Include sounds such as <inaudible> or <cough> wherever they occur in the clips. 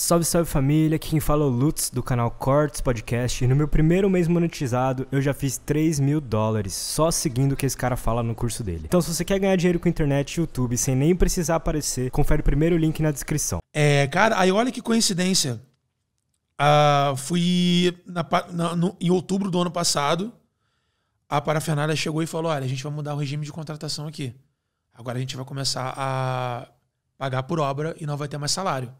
Salve, salve família, aqui quem fala é o Lutz do canal Cortes Podcast e no meu primeiro mês monetizado eu já fiz 3 mil dólares só seguindo o que esse cara fala no curso dele. Então se você quer ganhar dinheiro com internet e YouTube sem nem precisar aparecer, confere o primeiro link na descrição. É, cara, aí olha que coincidência. Ah, fui na, na, no, em outubro do ano passado, a parafernália chegou e falou, olha, a gente vai mudar o regime de contratação aqui. Agora a gente vai começar a pagar por obra e não vai ter mais salário.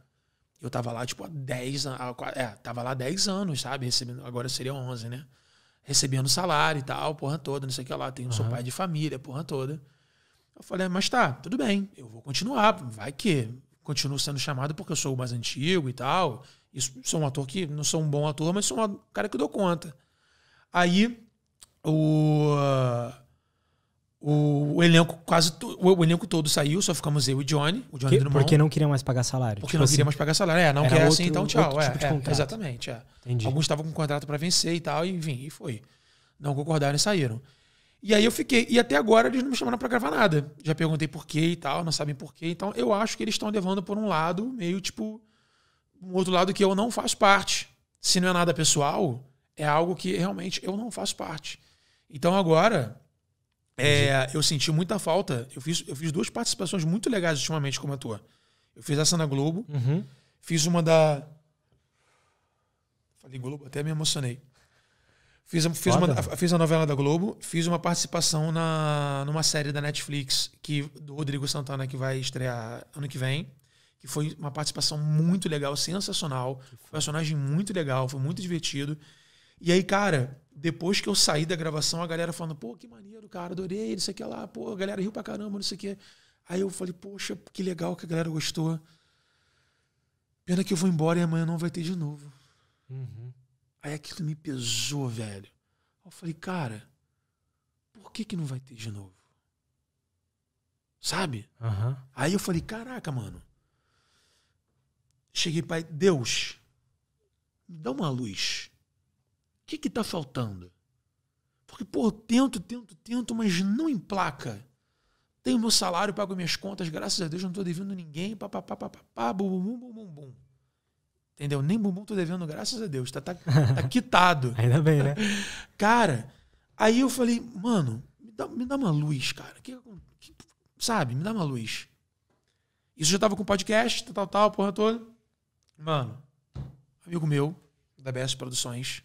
Eu tava lá, tipo, há 10 anos. É, tava lá 10 anos, sabe? Recebendo, agora seria 11, né? Recebendo salário e tal, porra toda, não sei o que lá. Tenho, uhum. Sou pai de família, porra toda. Eu falei, ah, mas tá, tudo bem, eu vou continuar. Vai que continuo sendo chamado porque eu sou o mais antigo e tal. Isso sou um ator que não sou um bom ator, mas sou um cara que dou conta. Aí o o, o elenco quase o, o, elenco todo saiu, só ficamos eu e Johnny, o Johnny que, Porque não queriam mais pagar salário. Porque tipo não assim, queriam mais pagar salário. É, não quer assim, então tchau. É, tipo é, é exatamente. É. Alguns estavam com contrato para vencer e tal, e, enfim, e foi. Não concordaram e saíram. E aí eu fiquei. E até agora eles não me chamaram para gravar nada. Já perguntei por quê e tal, não sabem por quê. Então eu acho que eles estão levando por um lado meio tipo. Um outro lado que eu não faço parte. Se não é nada pessoal, é algo que realmente eu não faço parte. Então agora é, eu senti muita falta. Eu fiz, eu fiz duas participações muito legais ultimamente como ator. Eu fiz essa na Globo, uhum. fiz uma da. Falei Globo, até me emocionei. Fiz, fiz, uma, fiz a novela da Globo, fiz uma participação na, numa série da Netflix que, do Rodrigo Santana que vai estrear ano que vem. Que foi uma participação muito legal, sensacional. Um personagem muito legal, foi muito divertido. E aí, cara, depois que eu saí da gravação, a galera falando, pô, que maneiro, cara, adorei, não sei o que lá, pô, a galera riu pra caramba, não sei o que. Aí eu falei, poxa, que legal que a galera gostou. Pena que eu vou embora e amanhã não vai ter de novo. Uhum. Aí aquilo me pesou, velho. Eu falei, cara, por que que não vai ter de novo? Sabe? Uhum. Aí eu falei, caraca, mano. Cheguei pai Deus, me dá uma luz que está faltando? Porque, pô, tento, tento, tento, mas não placa. Tenho meu salário, pago minhas contas, graças a Deus não estou devendo ninguém, papapá, papapá, bum, bum, bum, bum, bum. Entendeu? Nem bumbum tô devendo, graças a Deus. Tá, tá, tá quitado. <laughs> Ainda bem, né? <laughs> Cara, aí eu falei, mano, me dá, me dá uma luz, cara. Que, que, sabe, me dá uma luz. Isso já tava com podcast, tal, tal, porra toda. Mano, amigo meu, da BS Produções,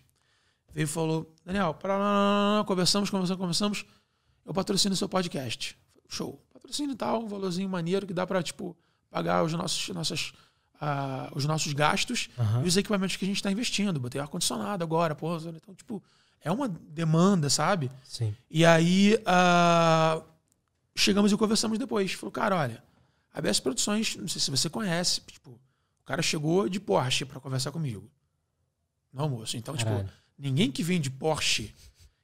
veio e falou: Daniel, parará, conversamos, conversamos, conversamos. Eu patrocino seu podcast. Show. patrocina e tal, um valorzinho maneiro que dá para tipo, pagar os nossos, nossas, ah, os nossos gastos uhum. e os equipamentos que a gente está investindo. Botei ar-condicionado agora, porra. Né? Então, tipo, é uma demanda, sabe? Sim. E aí ah, chegamos e conversamos depois. Falou, cara, olha, a BS Produções, não sei se você conhece, tipo, o cara chegou de Porsche para conversar comigo no almoço. Então, tipo, Caralho. tipo Ninguém que vem de Porsche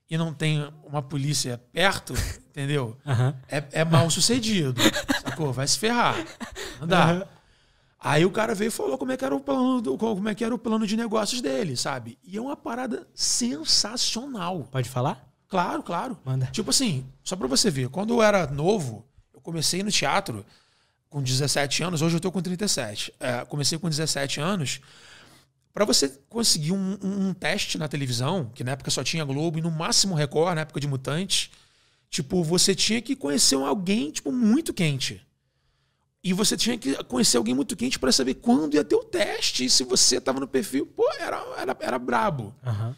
e não tem uma polícia perto, entendeu? Uhum. É, é, mal sucedido. sacou? Vai se ferrar. Não dá. Uhum. Aí o cara veio e falou como é que era o plano, do, como é que era o plano de negócios dele, sabe? E é uma parada sensacional. Pode falar? Claro, claro. Manda. Tipo assim, só para você ver, quando eu era novo, eu comecei no teatro com 17 anos, hoje eu tô com 37. É, comecei com 17 anos. Para você conseguir um, um, um, teste na televisão, que na época só tinha Globo e no máximo Record, na época de Mutante, tipo, você tinha que conhecer alguém, tipo, muito quente. E você tinha que conhecer alguém muito quente para saber quando ia ter o teste. E se você tava no perfil, pô, era, era, era brabo. Uhum.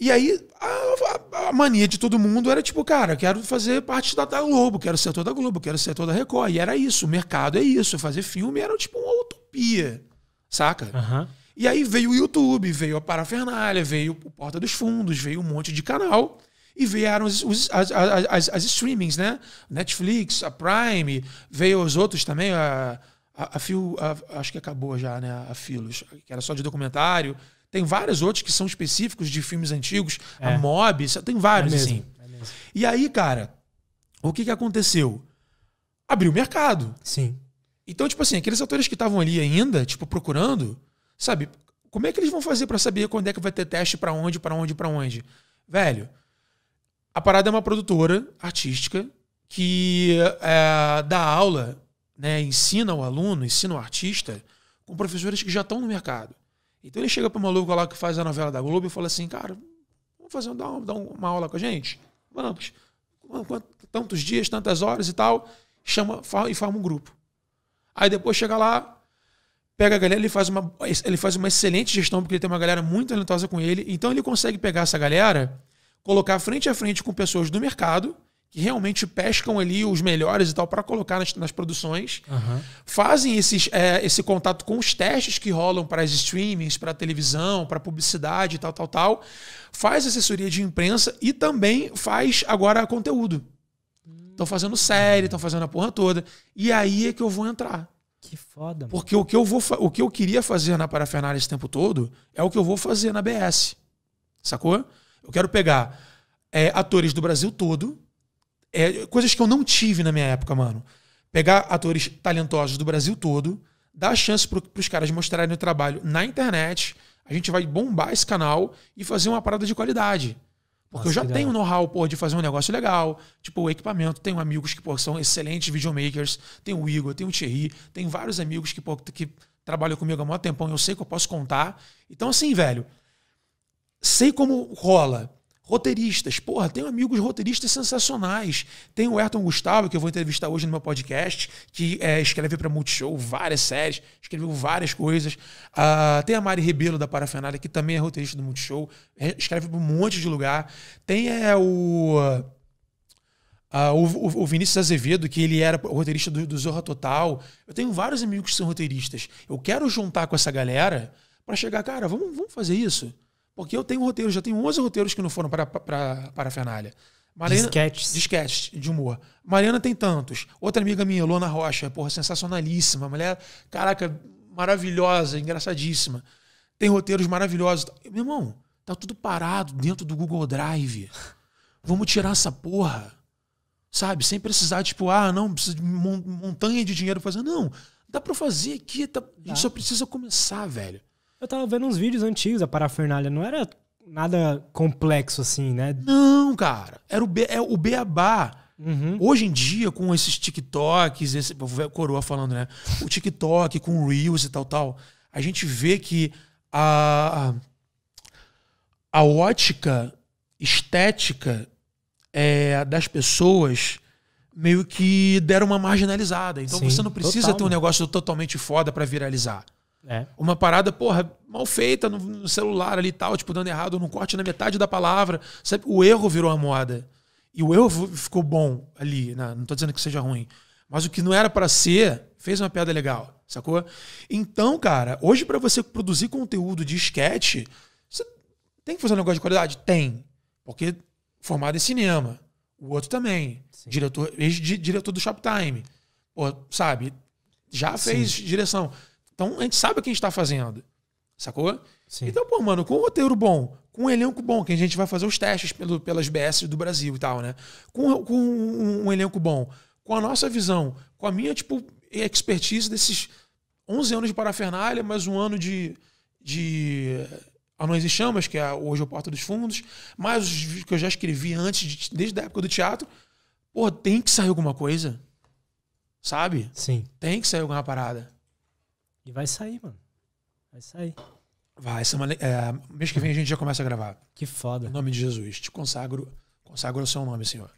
E aí, a, a, a, mania de todo mundo era tipo, cara, quero fazer parte da, da Globo, quero ser toda Globo, quero ser toda Record. E era isso, o mercado é isso, fazer filme era tipo uma utopia, saca? Uhum. E aí veio o YouTube, veio a parafernália, veio o Porta dos Fundos, veio um monte de canal e vieram os, os, as, as, as, streamings, né? Netflix, a Prime, veio os outros também, a, a, a a, acho que acabou já, né? A Filos, que era só de documentário. Tem vários outros que são específicos de filmes antigos, é. a Mob, tem vários, é assim. É e aí, cara, o que, que aconteceu? Abriu o mercado. Sim. Então, tipo assim, aqueles atores que estavam ali ainda, tipo, procurando, Sabe? Como é que eles vão fazer para saber quando é que vai ter teste para onde, para onde, para onde? Velho, a parada é uma produtora artística que é, dá aula, né, ensina o aluno, ensina o artista com professores que já estão no mercado. Então ele chega para o maluco lá que faz a novela da Globo e fala assim, cara, vamos fazer dar uma, dar uma aula com a gente? Vamos. Tantos dias, tantas horas e tal. Chama e forma um grupo. Aí depois chega lá, pega a galera, ele faz uma, ele faz uma excelente gestão, porque ele tem uma galera muito talentosa com ele. Então ele consegue pegar essa galera, colocar frente a frente com pessoas do mercado, que realmente pescam ali os melhores e tal, para colocar nas, nas produções. Uhum. Fazem esses, é, esse contato com os testes que rolam para as streamings, para a televisão, para publicidade e tal, tal, tal. Faz assessoria de imprensa e também faz agora conteúdo. Estão fazendo série, estão fazendo a porra toda. E aí é que eu vou entrar. Que foda, mano. Porque o que, eu vou o que eu queria fazer na parafernália esse tempo todo é o que eu vou fazer na BS. Sacou? Eu quero pegar é, atores do Brasil todo, é, coisas que eu não tive na minha época, mano. Pegar atores talentosos do Brasil todo, dar chance para os caras mostrarem o trabalho na internet. A gente vai bombar esse canal e fazer uma parada de qualidade. Porque Nossa, eu já tenho know-how, de fazer um negócio legal. Tipo, o equipamento. Tenho amigos que, são excelentes videomakers. Tenho o Igor, tenho o Thierry. Tenho vários amigos que, que trabalham comigo há muito tempão. Eu sei que eu posso contar. Então, assim, velho, sei como rola. Roteiristas, porra, tenho amigos roteiristas sensacionais. Tem o Ayrton Gustavo, que eu vou entrevistar hoje no meu podcast, que é, escreve para Multishow várias séries, escreveu várias coisas. Uh, tem a Mari Rebelo, da Parafernália, que também é roteirista do Multishow, escreve para um monte de lugar. Tem é, o. Uh, o, o, Vinícius Azevedo, que ele era roteirista do, do Zorra Total. Eu tenho vários amigos que são roteiristas. Eu quero juntar com essa galera para chegar, cara, vamos, vamos fazer isso? Porque eu tenho roteiros, já tenho 11 roteiros que não foram para, para, para a Fernália. Mariana, disquetes. Disquetes de humor. Mariana tem tantos. Outra amiga minha, Lona Rocha, porra, sensacionalíssima. Mulher, caraca, maravilhosa, engraçadíssima. Tem roteiros maravilhosos. Meu irmão, tá tudo parado dentro do Google Drive. Vamos tirar essa porra. Sabe? Sem precisar, tipo, ah, não, precisa de montanha de dinheiro pra fazer. Não, dá pra fazer aqui. Tá... A gente só precisa começar, velho. Eu tava vendo uns vídeos antigos, a parafernália não era nada complexo assim, né? Não, cara. Era o, be, é o beabá. Uhum. Hoje em dia, com esses TikToks, esse coroa falando, né? O TikTok com Reels e tal, tal, a gente vê que a, a ótica estética é, das pessoas meio que deram uma marginalizada. Então Sim, você não precisa total, ter um negócio totalmente foda para viralizar. É. Uma parada, porra, mal feita no, no celular ali e tal, tipo, dando errado, num corte na metade da palavra. Sabe? O erro virou a moda. E o erro ficou bom ali. Né? Não tô dizendo que seja ruim. Mas o que não era para ser, fez uma piada legal, sacou? Então, cara, hoje para você produzir conteúdo de esquete, você tem que fazer um negócio de qualidade? Tem. Porque formado em cinema. O outro também. Sim. Diretor, ex-diretor do Shoptime. Pô, sabe? Já fez Sim. direção. Então a gente sabe o que a gente tá fazendo. Sacou? Sim. Então, pô, mano, com um roteiro bom, com um elenco bom, que a gente vai fazer os testes pelo, pelas BS do Brasil e tal, né? Com, com um, um, elenco bom, com a nossa visão, com a minha, tipo, expertise desses 11 anos de parafernália, mais um ano de, de Anões e Chamas, que é hoje o Porta dos Fundos, mais os que eu já escrevi antes, de, desde a época do teatro. Pô, tem que sair alguma coisa. Sabe? Sim. Tem que sair alguma parada. E vai sair, mano. Vai sair. Vai, semana, é, mês que vem a gente já começa a gravar. Que foda. Em nome de Jesus, te consagro, consagro o seu nome, Senhor.